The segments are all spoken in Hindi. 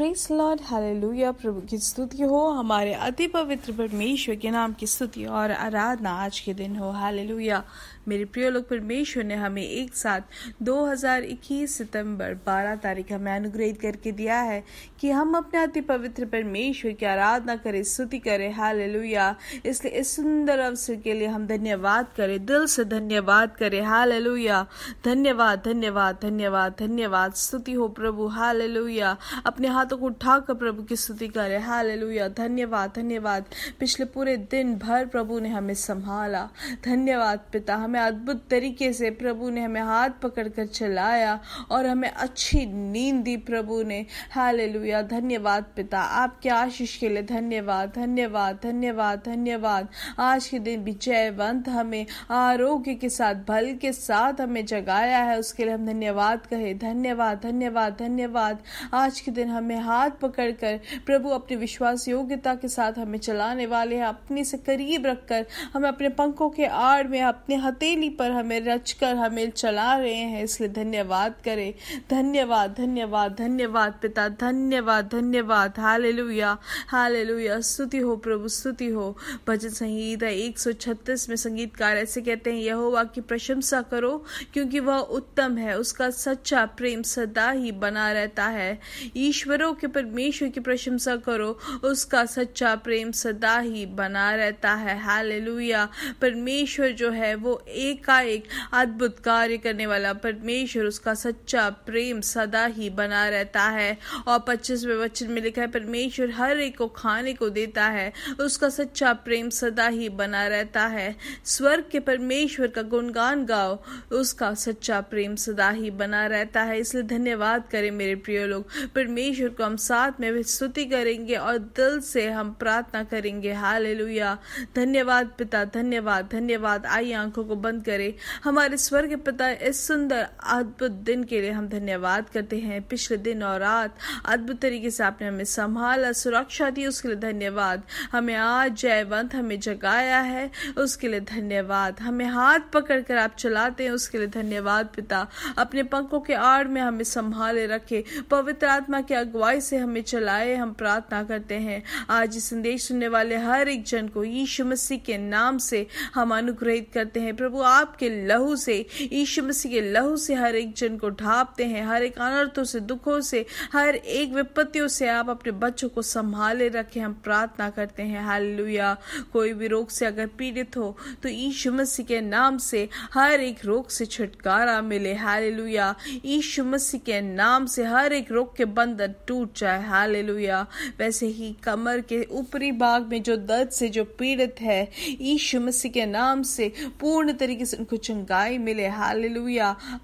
प्रेस लॉर्ड हालेलुया प्रभु की स्तुति हो हमारे अति पवित्र परमेश्वर के नाम की स्तुति और आराधना आज के दिन हो हालेलुया मेरे प्रिय लोग परमेश्वर ने हमें एक साथ 2021 सितंबर 12 तारीख हमें अनुग्रहित करके दिया है कि हम अपने अति पवित्र परमेश्वर की आराधना करें स्तुति करें हाल इसलिए इस सुंदर अवसर के लिए हम धन्यवाद करें दिल से धन्यवाद करें हाल धन्यवाद धन्यवाद धन्यवाद धन्यवाद स्तुति हो प्रभु हाल अपने हाथों को उठाकर प्रभु की स्तुति करें हाल धन्यवाद धन्यवाद पिछले पूरे दिन भर प्रभु ने हमें संभाला धन्यवाद पिता हमें हमें अद्भुत तरीके से प्रभु ने हमें हाथ पकड़कर चलाया और हमें अच्छी नींद दी प्रभु ने हालेलुया धन्यवाद पिता आपके आशीष के लिए धन्यवाद धन्यवाद धन्यवाद धन्यवाद आज के दिन भी जयवंत हमें आरोग्य के साथ भल के साथ हमें जगाया है उसके लिए हम धन्यवाद कहे धन्यवाद धन्यवाद धन्यवाद आज के दिन हमें हाथ पकड़कर प्रभु अपने विश्वास योग्यता के साथ हमें चलाने वाले हैं अपने से करीब रखकर हमें अपने पंखों के आड़ में अपने हथ हथेली पर हमें रचकर हमें चला रहे हैं इसलिए धन्यवाद करें धन्यवाद धन्यवाद धन्यवाद पिता धन्यवाद धन्यवाद हाले लुया हाले लुया स्तुति हो प्रभु स्तुति हो भजन संहिता एक सौ छत्तीस में संगीतकार ऐसे कहते हैं यहोवा की प्रशंसा करो क्योंकि वह उत्तम है उसका सच्चा प्रेम सदा ही बना रहता है ईश्वरों के परमेश्वर की प्रशंसा करो उसका सच्चा प्रेम सदा ही बना रहता है हाल परमेश्वर जो है वो एक का एक अद्भुत कार्य करने वाला परमेश्वर उसका सच्चा प्रेम सदा ही बना रहता है और पच्चीसवें वचन में लिखा है परमेश्वर हर एक को खाने को देता है उसका सच्चा प्रेम सदा ही बना रहता है स्वर्ग के परमेश्वर का गुणगान गाओ उसका सच्चा प्रेम सदा ही बना रहता है इसलिए धन्यवाद करें मेरे प्रिय लोग परमेश्वर को हम साथ में स्तुति करेंगे और दिल से हम प्रार्थना करेंगे हाल धन्यवाद पिता धन्यवाद धन्यवाद आई आंखों को बंद करे हमारे स्वर्ग पिता इस सुंदर अद्भुत दिन के लिए हम धन्यवाद करते हैं पिछले दिन और रात अद्भुत तरीके से आपने हमें संभाला सुरक्षा दी उसके लिए धन्यवाद हमें आज जयवंत हमें जगाया है उसके लिए धन्यवाद हमें हाथ पकड़ कर आप चलाते हैं उसके लिए धन्यवाद पिता अपने पंखों के आड़ में हमें संभाले रखे पवित्र आत्मा की अगुवाई से हमें चलाए हम प्रार्थना करते हैं आज संदेश सुनने वाले हर एक जन को यीशु मसीह के नाम से हम अनुग्रहित करते हैं प्रभु प्रभु आपके लहू से यीशु मसीह के लहू से हर एक जन को ढापते हैं हर एक अनर्थों से दुखों से हर एक विपत्तियों से आप अपने बच्चों को संभाले रखें हम प्रार्थना करते हैं हालेलुया कोई भी रोग से अगर पीड़ित हो तो यीशु मसीह के नाम से हर एक रोग से छुटकारा मिले हालेलुया ईशु मसीह के नाम से हर एक रोग के बंधन टूट जाए हालेलुया वैसे ही कमर के ऊपरी भाग में जो दर्द से जो पीड़ित है यीशु मसीह के नाम से पूर्ण तरीके से उनको चंगाई मिले हाल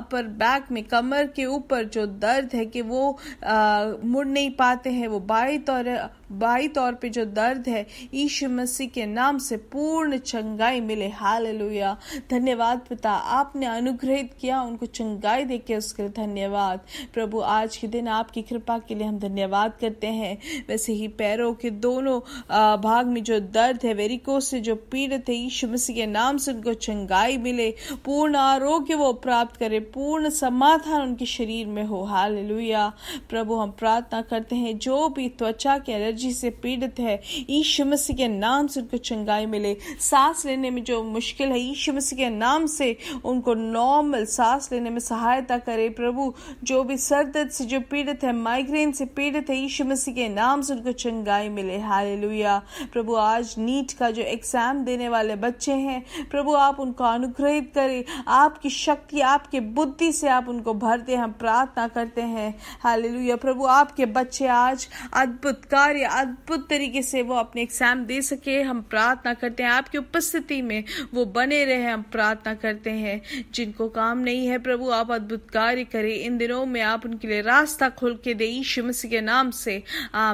अपर बैक में कमर के ऊपर जो दर्द है कि वो आ, मुड़ नहीं पाते हैं वो बाई तौर बाई तौर पे जो दर्द है ईशु मसीह के नाम से पूर्ण चंगाई मिले हाल धन्यवाद पिता आपने अनुग्रहित किया उनको चंगाई के उसके लिए धन्यवाद प्रभु आज के दिन आपकी कृपा के लिए हम धन्यवाद करते हैं वैसे ही पैरों के दोनों भाग में जो दर्द है वेरिको से जो पीड़ित है ईश मसीह के नाम से उनको चंगाई मिले पूर्ण आरोग्य वो प्राप्त करे पूर्ण समाधान उनके शरीर में हो हाल प्रभु हम प्रार्थना करते हैं जो भी त्वचा के एलर्जी एलर्जी से पीड़ित है ईशु मसीह के नाम से उनको चंगाई मिले सांस लेने में जो मुश्किल है ईशु मसीह के नाम से उनको नॉर्मल सांस लेने में सहायता करे प्रभु जो भी सर दर्द से जो पीड़ित है माइग्रेन से पीड़ित है ईशु मसीह के नाम से उनको चंगाई मिले लुया प्रभु आज नीट का जो एग्ज़ाम देने वाले बच्चे हैं प्रभु आप उनको अनुग्रहित करें आपकी शक्ति आपके बुद्धि से आप उनको भरते हम प्रार्थना करते हैं हालेलुया प्रभु आपके बच्चे आज अद्भुत कार्य अद्भुत तरीके से वो अपने एग्जाम दे सके हम प्रार्थना करते हैं आपकी उपस्थिति में वो बने रहे हम प्रार्थना करते हैं जिनको काम नहीं है प्रभु आप अद्भुत कार्य करें इन दिनों में आप उनके लिए रास्ता खोल के दे यीशु मसीह के नाम से आ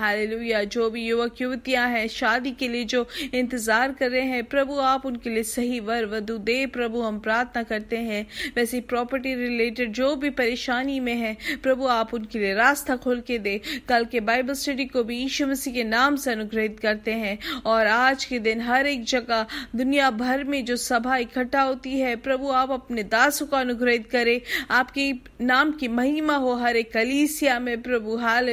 हालेलुया जो भी युवक युवतियां हैं शादी के लिए जो इंतजार कर रहे हैं प्रभु आप उनके लिए सही वर वधु दे प्रभु हम प्रार्थना करते हैं वैसे प्रॉपर्टी रिलेटेड जो भी परेशानी में है प्रभु आप उनके लिए रास्ता खोल के दे कल के बाइबल स्टडी को भी यीशु मसीह के नाम से अनुग्रहित करते हैं और आज के दिन हर एक जगह दुनिया भर में जो सभा इकट्ठा होती है प्रभु आप अपने दासों को अनुग्रहित करें आपके नाम की महिमा हो हर एक कलीसिया में प्रभु हाल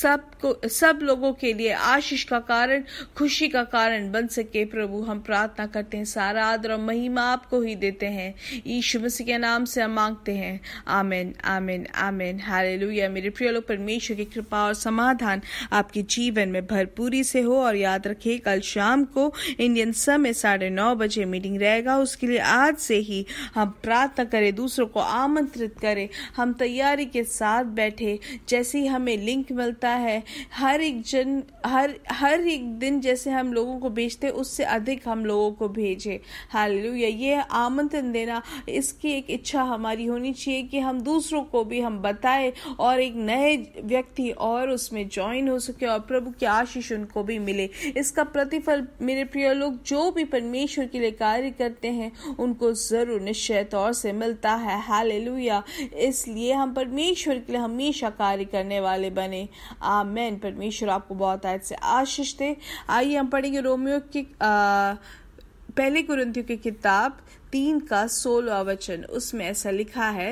सब को सब लोगों के लिए आशीष का कारण खुशी का कारण बन सके प्रभु हम प्रार्थना करते हैं सारा आदर और महिमा आपको ही देते हैं यीशु मसीह के नाम से हम मांगते हैं आमेन आमेन आमेन हाल मेरे प्रिय लोग परमेश्वर की कृपा और समाज समाधान आपके जीवन में भरपूरी से हो और याद रखे कल शाम को इंडियन समय साढ़े नौ बजे मीटिंग रहेगा उसके लिए आज से ही हम प्रार्थना करें दूसरों को आमंत्रित करें हम तैयारी के साथ बैठे जैसे ही हमें लिंक मिलता है हर एक जन हर हर एक दिन जैसे हम लोगों को भेजते उससे अधिक हम लोगों को भेजे हाल ये आमंत्रण देना इसकी एक इच्छा हमारी होनी चाहिए कि हम दूसरों को भी हम बताएं और एक नए व्यक्ति और उसमें ज्वाइन हो सके और प्रभु की आशीष उनको भी मिले इसका प्रतिफल मेरे प्रिय लोग जो भी परमेश्वर के लिए कार्य करते हैं उनको ज़रूर निश्चय तौर से मिलता है हाल इसलिए हम परमेश्वर के लिए हमेशा कार्य करने वाले बने आमेन परमेश्वर आपको बहुत आयत से आशीष दे आइए हम पढ़ेंगे रोमियो की आ, पहले कुरंथियों की किताब तीन का सोलवा वचन उसमें ऐसा लिखा है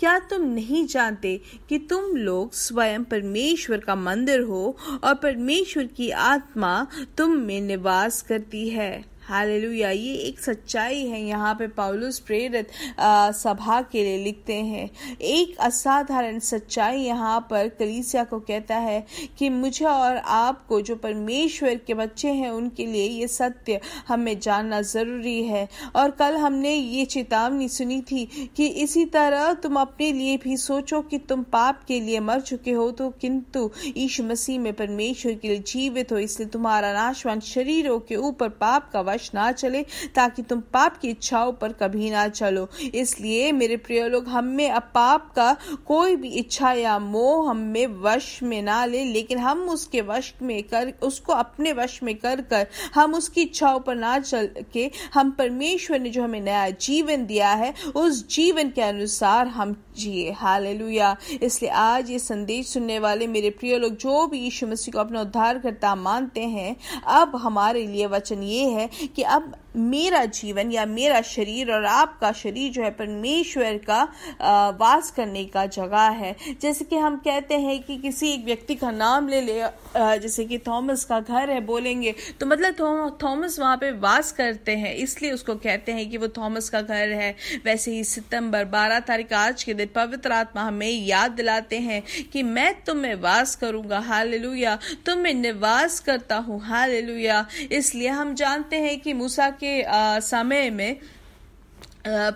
क्या तुम नहीं जानते कि तुम लोग स्वयं परमेश्वर का मंदिर हो और परमेश्वर की आत्मा तुम में निवास करती है हालेलुया ये एक सच्चाई है यहाँ पे पाउलुस प्रेरित सभा के लिए लिखते हैं एक असाधारण सच्चाई यहाँ पर कलीसिया को कहता है कि मुझे और आपको जो परमेश्वर के बच्चे हैं उनके लिए ये सत्य हमें जानना ज़रूरी है और कल हमने ये चेतावनी सुनी थी कि इसी तरह तुम अपने लिए भी सोचो कि तुम पाप के लिए मर चुके हो तो किंतु ईश मसीह में परमेश्वर के लिए जीवित हो इसलिए तुम्हारा नाशवान शरीरों के ऊपर पाप का वश ना चले ताकि तुम पाप की इच्छाओं पर कभी ना चलो इसलिए मेरे प्रिय लोग हम में पाप का कोई भी इच्छा या मोह हम में वश में ना ले लेकिन हम उसके वश में कर उसको अपने वश में कर कर हम उसकी इच्छाओं पर ना चल के हम परमेश्वर ने जो हमें नया जीवन दिया है उस जीवन के अनुसार हम जिए हाल इसलिए आज ये संदेश सुनने वाले मेरे प्रिय लोग जो भी यीशु मसीह को अपना उद्धार करता मानते हैं अब हमारे लिए वचन ये है कि अब मेरा जीवन या मेरा शरीर और आपका शरीर जो है परमेश्वर का वास करने का जगह है जैसे कि हम कहते हैं कि किसी एक व्यक्ति का नाम ले ले जैसे कि थॉमस का घर है बोलेंगे तो मतलब थॉमस वहां पे वास करते हैं इसलिए उसको कहते हैं कि वो थॉमस का घर है वैसे ही सितंबर बारह तारीख आज के दिन पवित्र आत्मा हमें याद दिलाते हैं कि मैं तुम्हें वास करूँगा हाल तुम मैं निवास करता हूँ हाल इसलिए हम जानते हैं कि मूसा के समय में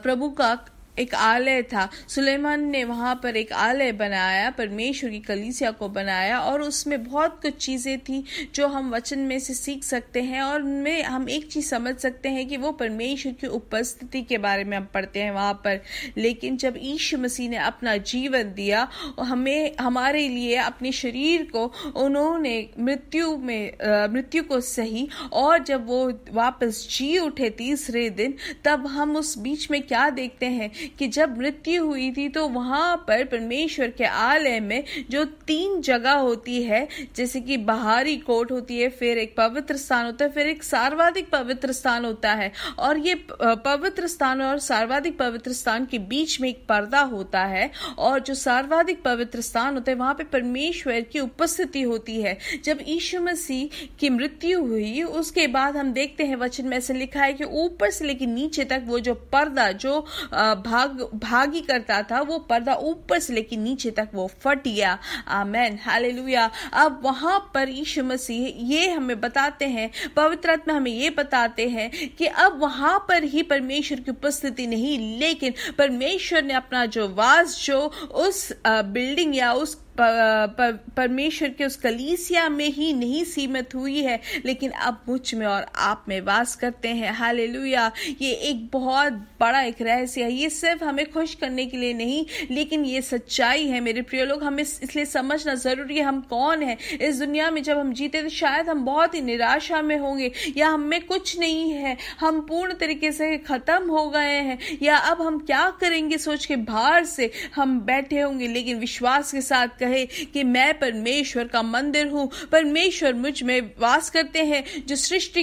प्रभु का एक आलय था सुलेमान ने वहाँ पर एक आलय बनाया परमेश्वर की कलीसिया को बनाया और उसमें बहुत कुछ चीज़ें थी जो हम वचन में से सीख सकते हैं और उनमें हम एक चीज़ समझ सकते हैं कि वो परमेश्वर की उपस्थिति के बारे में हम पढ़ते हैं वहाँ पर लेकिन जब ईश मसीह ने अपना जीवन दिया हमें हमारे लिए अपने शरीर को उन्होंने मृत्यु में मृत्यु को सही और जब वो वापस जी उठे तीसरे दिन तब हम उस बीच में क्या देखते हैं कि जब मृत्यु हुई थी तो वहाँ पर परमेश्वर के आलय में जो तीन जगह होती है जैसे कि बाहरी कोट होती है फिर एक पवित्र स्थान होता है फिर एक सार्वाधिक पवित्र स्थान होता है और ये पवित्र स्थान और सार्वाधिक पवित्र स्थान के बीच में एक पर्दा होता है और जो सार्वाधिक पवित्र स्थान होता है वहाँ पे परमेश्वर की उपस्थिति होती है जब यीशु मसीह की मृत्यु हुई उसके बाद हम देखते हैं वचन में ऐसे लिखा है कि ऊपर से लेकर नीचे तक वो जो पर्दा जो भार भाग भाग ही करता था वो पर्दा ऊपर से लेकर नीचे तक वो फट गया आमेन हालेलुया अब वहां पर यीशु मसीह ये हमें बताते हैं पवित्र आत्मा हमें ये बताते हैं कि अब वहां पर ही परमेश्वर की उपस्थिति नहीं लेकिन परमेश्वर ने अपना जो वास जो उस बिल्डिंग या उस परमेश्वर के उस कलीसिया में ही नहीं सीमित हुई है लेकिन अब मुझ में और आप में वास करते हैं हाल ये एक बहुत बड़ा एक रहस्य है ये सिर्फ हमें खुश करने के लिए नहीं लेकिन ये सच्चाई है मेरे प्रिय लोग हमें इसलिए समझना ज़रूरी है हम कौन है इस दुनिया में जब हम जीते तो शायद हम बहुत ही निराशा में होंगे या हम में कुछ नहीं है हम पूर्ण तरीके से ख़त्म हो गए हैं या अब हम क्या करेंगे सोच के बाहर से हम बैठे होंगे लेकिन विश्वास के साथ कर कहे कि मैं परमेश्वर का मंदिर हूँ परमेश्वर मुझ में वास करते हैं जो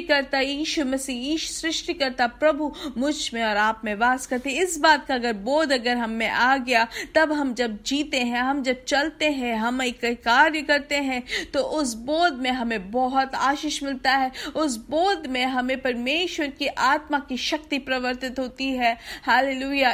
करता ईश मसीह ईश करता प्रभु मुझ में और आप में वास करते इस बात का अगर बोध अगर हम में आ गया तब हम जब जीते हैं हम जब चलते हैं हम एक कार्य करते हैं तो उस बोध में हमें बहुत आशीष मिलता है उस बोध में हमें परमेश्वर की आत्मा की शक्ति प्रवर्तित होती है हाल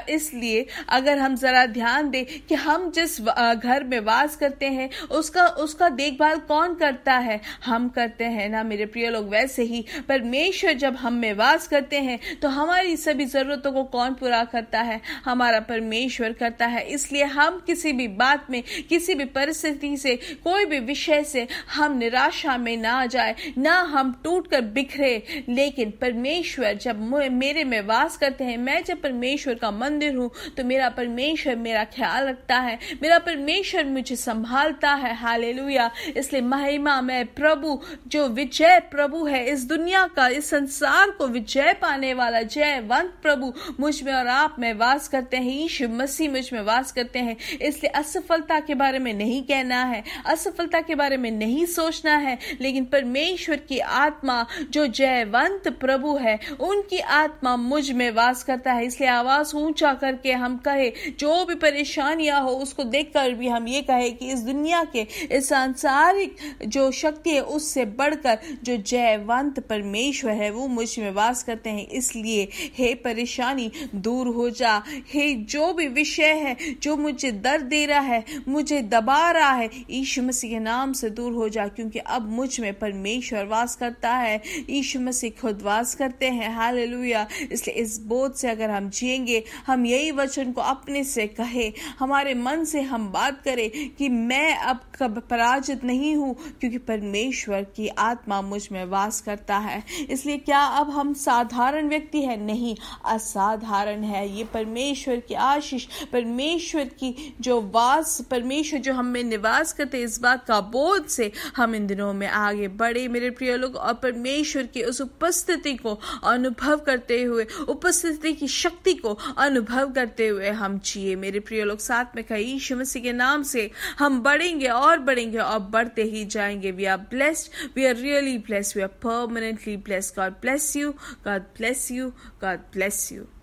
इसलिए अगर हम जरा ध्यान दें कि हम जिस घर में वास करते हैं उसका उसका देखभाल कौन करता है हम करते हैं ना मेरे प्रिय लोग वैसे ही परमेश्वर जब हम में वास करते हैं तो हमारी सभी ज़रूरतों को कौन पूरा करता है हमारा परमेश्वर करता है इसलिए हम किसी भी बात में किसी भी परिस्थिति से कोई भी विषय से हम निराशा में ना जाए ना हम टूट कर बिखरे लेकिन परमेश्वर जब मेरे में वास करते हैं मैं जब परमेश्वर का मंदिर हूँ तो मेरा परमेश्वर मेरा ख्याल रखता है मेरा परमेश्वर मुझे संभालता है हाले इसलिए महिमा में प्रभु जो विजय प्रभु है इस दुनिया का इस संसार को विजय पाने वाला जय वंत प्रभु मुझ में और आप में वास करते हैं ईश्व मसीह मुझ में वास करते हैं इसलिए असफलता के बारे में नहीं कहना है असफलता के बारे में नहीं सोचना है लेकिन परमेश्वर की आत्मा जो जयवंत प्रभु है उनकी आत्मा मुझ में वास करता है इसलिए आवाज ऊंचा करके हम कहे जो भी परेशानियां हो उसको देखकर भी हम ये कहे कि इस दुनिया के इस सांसारिक जो शक्ति है उससे बढ़कर जो जयवंत परमेश्वर है वो मुझ में वास करते हैं इसलिए हे परेशानी दूर हो जा हे जो भी विषय है जो मुझे दर्द दे रहा है मुझे दबा रहा है यीशु मसीह के नाम से दूर हो जा क्योंकि अब मुझ में परमेश्वर वास करता है यीशु मसीह खुद वास करते हैं हाल इसलिए इस बोध से अगर हम जिएंगे हम यही वचन को अपने से कहे हमारे मन से हम बात करें कि मैं अब कब पराजित नहीं हूँ क्योंकि परमेश्वर की आत्मा मुझ में वास करता है इसलिए क्या अब हम साधारण व्यक्ति है नहीं असाधारण है ये परमेश्वर की आशीष परमेश्वर की जो वास परमेश्वर जो हम में निवास करते इस बात का बोध से हम इन दिनों में आगे बढ़े मेरे प्रिय लोग और परमेश्वर की उस उपस्थिति को अनुभव करते हुए उपस्थिति की शक्ति को अनुभव करते हुए हम चाहिए मेरे प्रिय लोग साथ में कही यीशु मसीह के नाम से हम बढ़ेंगे और बढ़ेंगे और बढ़ते ही जाएंगे we are blessed we are really blessed we are permanently blessed God bless you God bless you God bless you